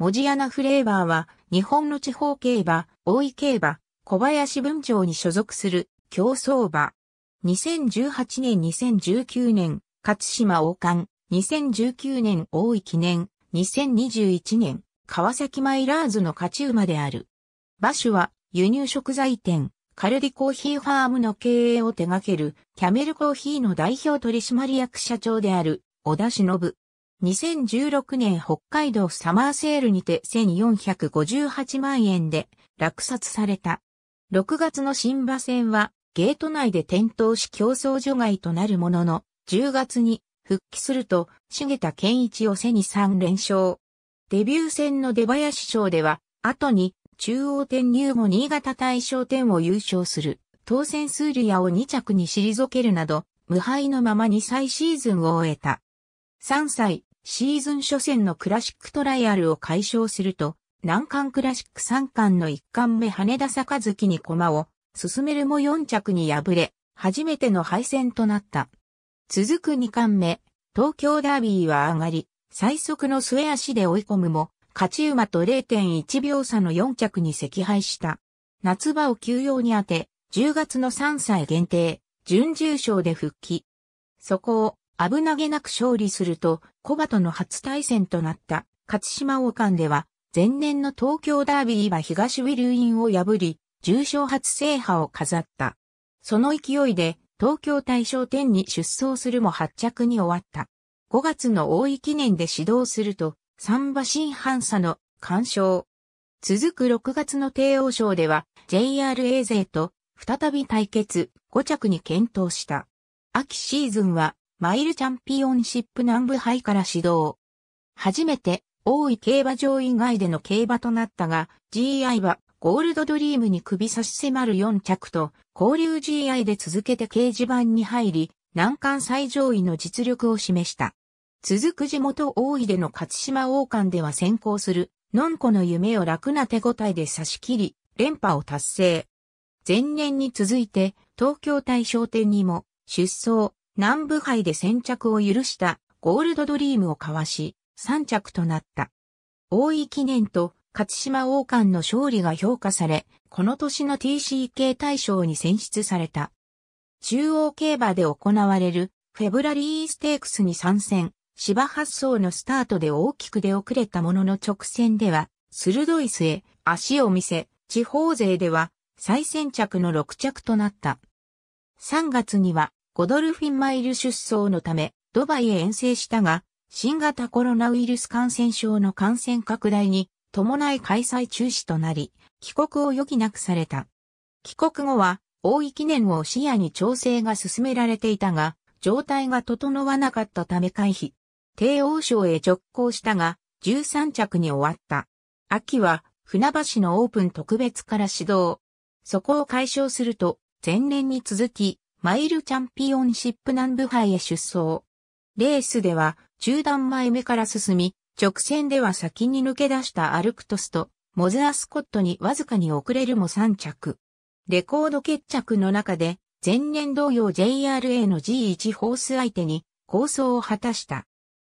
文字穴フレーバーは、日本の地方競馬、大井競馬、小林文鳥に所属する、競走馬。2018年2019年、勝島王冠、2019年大井記念、2021年、川崎マイラーズの勝ち馬である。馬主は、輸入食材店、カルディコーヒーファームの経営を手掛ける、キャメルコーヒーの代表取締役社長である、小田忍。2016年北海道サマーセールにて1458万円で落札された。6月の新馬戦はゲート内で転倒し競争除外となるものの、10月に復帰すると、茂田健一を背に3連勝。デビュー戦の出林賞では、後に中央天入後新潟大賞点を優勝する、当選数理屋を2着に退けるなど、無敗のままに再シーズンを終えた。3歳、シーズン初戦のクラシックトライアルを解消すると、難関クラシック3冠の1冠目羽田坂月に駒を進めるも4着に敗れ、初めての敗戦となった。続く2冠目、東京ダービーは上がり、最速の末足で追い込むも、勝ち馬と0.1秒差の4着に惜敗した。夏場を休養に当て、10月の3歳限定、準重賞で復帰。そこを危なげなく勝利すると、コバとの初対戦となった勝島王冠では、前年の東京ダービーは東ウィルインを破り、重賞初制覇を飾った。その勢いで、東京大賞1に出走するも発着に終わった。5月の大井記念で指導すると、三馬新半差の干渉。続く6月の帝王賞では、JRA 勢と再び対決、5着に検討した。秋シーズンは、マイルチャンピオンシップ南部杯から始動。初めて、大井競馬場以外での競馬となったが、GI はゴールドドリームに首差し迫る4着と、交流 GI で続けて掲示板に入り、難関最上位の実力を示した。続く地元大井での勝島王冠では先行する、のんこの夢を楽な手応えで差し切り、連覇を達成。前年に続いて、東京大賞典にも、出走、南部杯で先着を許したゴールドドリームをかわし、3着となった。大井記念と勝島王冠の勝利が評価され、この年の TCK 大賞に選出された。中央競馬で行われるフェブラリーステークスに参戦、芝発想のスタートで大きく出遅れたものの直線では、鋭い末、足を見せ、地方勢では最先着の6着となった。3月にはゴドルフィンマイル出走のため、ドバイへ遠征したが、新型コロナウイルス感染症の感染拡大に伴い開催中止となり、帰国を余儀なくされた。帰国後は、大い記念を視野に調整が進められていたが、状態が整わなかったため回避。帝王賞へ直行したが、13着に終わった。秋は、船橋のオープン特別から始動。そこを解消すると、前年に続き、マイルチャンピオンシップ南部杯へ出走。レースでは中段前目から進み、直線では先に抜け出したアルクトスとモズアスコットにわずかに遅れるも3着。レコード決着の中で前年同様 JRA の G1 ホース相手に構想を果たした。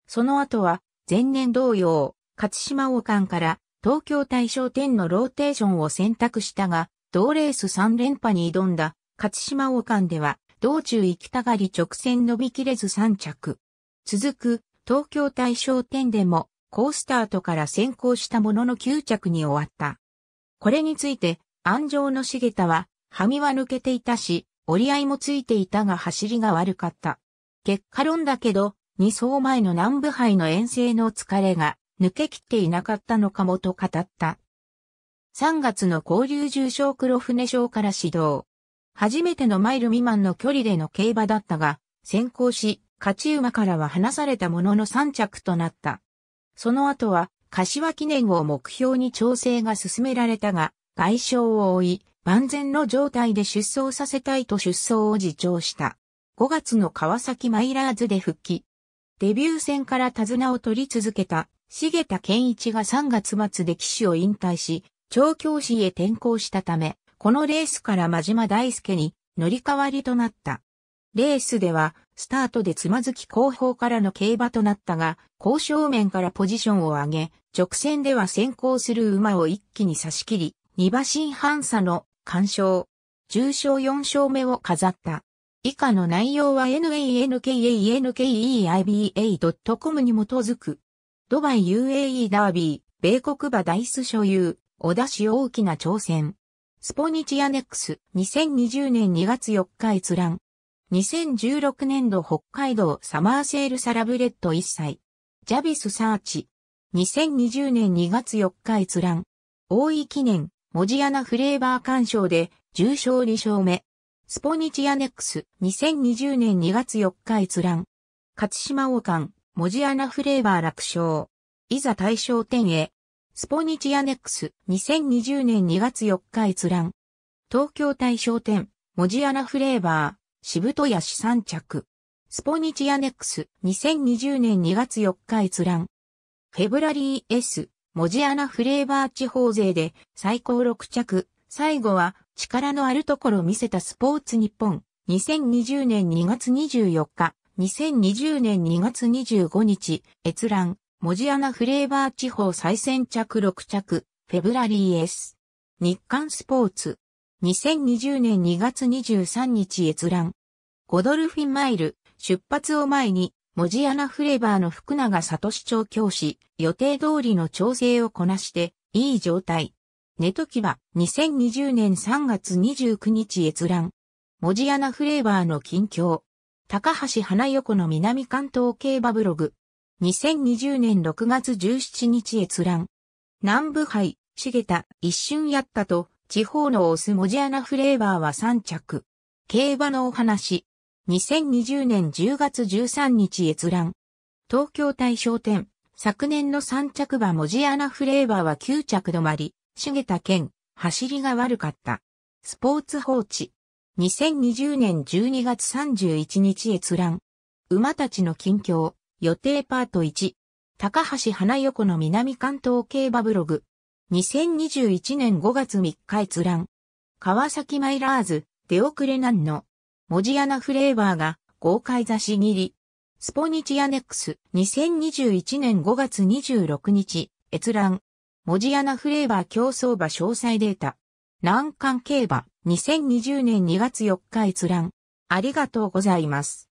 その後は前年同様、勝島王冠から東京大賞10のローテーションを選択したが、同レース3連覇に挑んだ勝島王冠では、道中行きたがり直線伸びきれず3着。続く、東京大賞店でも、好スタートから先行したものの9着に終わった。これについて、安城の茂田は、はみは抜けていたし、折り合いもついていたが走りが悪かった。結果論だけど、2走前の南部杯の遠征の疲れが抜けきっていなかったのかもと語った。3月の交流重賞黒船賞から始動。初めてのマイル未満の距離での競馬だったが、先行し、勝ち馬からは離されたものの3着となった。その後は、柏記念を目標に調整が進められたが、外傷を負い、万全の状態で出走させたいと出走を自重した。5月の川崎マイラーズで復帰。デビュー戦から手綱を取り続けた、重田健一が3月末で騎手を引退し、調教師へ転向したため、このレースから真島大輔に乗り換わりとなった。レースでは、スタートでつまずき後方からの競馬となったが、交渉面からポジションを上げ、直線では先行する馬を一気に差し切り、二馬身半差の干渉。重賞四勝目を飾った。以下の内容は n a n k a n k e i b a c o m に基づく。ドバイ UAE ダービー、米国馬ダイス所有、お出し大きな挑戦。スポニチアネックス2020年2月4日閲覧。2016年度北海道サマーセールサラブレッド1歳。ジャビスサーチ。2020年2月4日閲覧。大井記念、文字穴フレーバー鑑賞で、重賞2勝目。スポニチアネックス2020年2月4日閲覧。勝島王冠、文字穴フレーバー楽勝。いざ対象店へ。スポニチアネックス2020年2月4日閲覧。東京大商店、文字穴フレーバー、しぶとやし3着。スポニチアネックス2020年2月4日閲覧。フェブラリー S、文字穴フレーバー地方勢で最高6着。最後は力のあるところ見せたスポーツ日本。2020年2月24日、2020年2月25日、閲覧。文字穴フレーバー地方再選着6着、フェブラリー S。日刊スポーツ。2020年2月23日閲覧。5ドルフィンマイル、出発を前に、文字穴フレーバーの福永里市長教師、予定通りの調整をこなして、いい状態。寝ときは、2020年3月29日閲覧。文字穴フレーバーの近況。高橋花横の南関東競馬ブログ。2020年6月17日閲覧。南部杯、茂田、一瞬やったと、地方のオス文字穴フレーバーは3着。競馬のお話。2020年10月13日閲覧。東京大賞店。昨年の3着馬文字穴フレーバーは9着止まり、茂田健、走りが悪かった。スポーツ放置。2020年12月31日閲覧。馬たちの近況。予定パート1。高橋花横の南関東競馬ブログ。2021年5月3日閲覧。川崎マイラーズ、出遅れなんの。文字穴フレーバーが豪快差し切り。スポニチアネックス2021年5月26日、閲覧。文字穴フレーバー競争馬詳細データ。難関競馬2020年2月4日閲覧。ありがとうございます。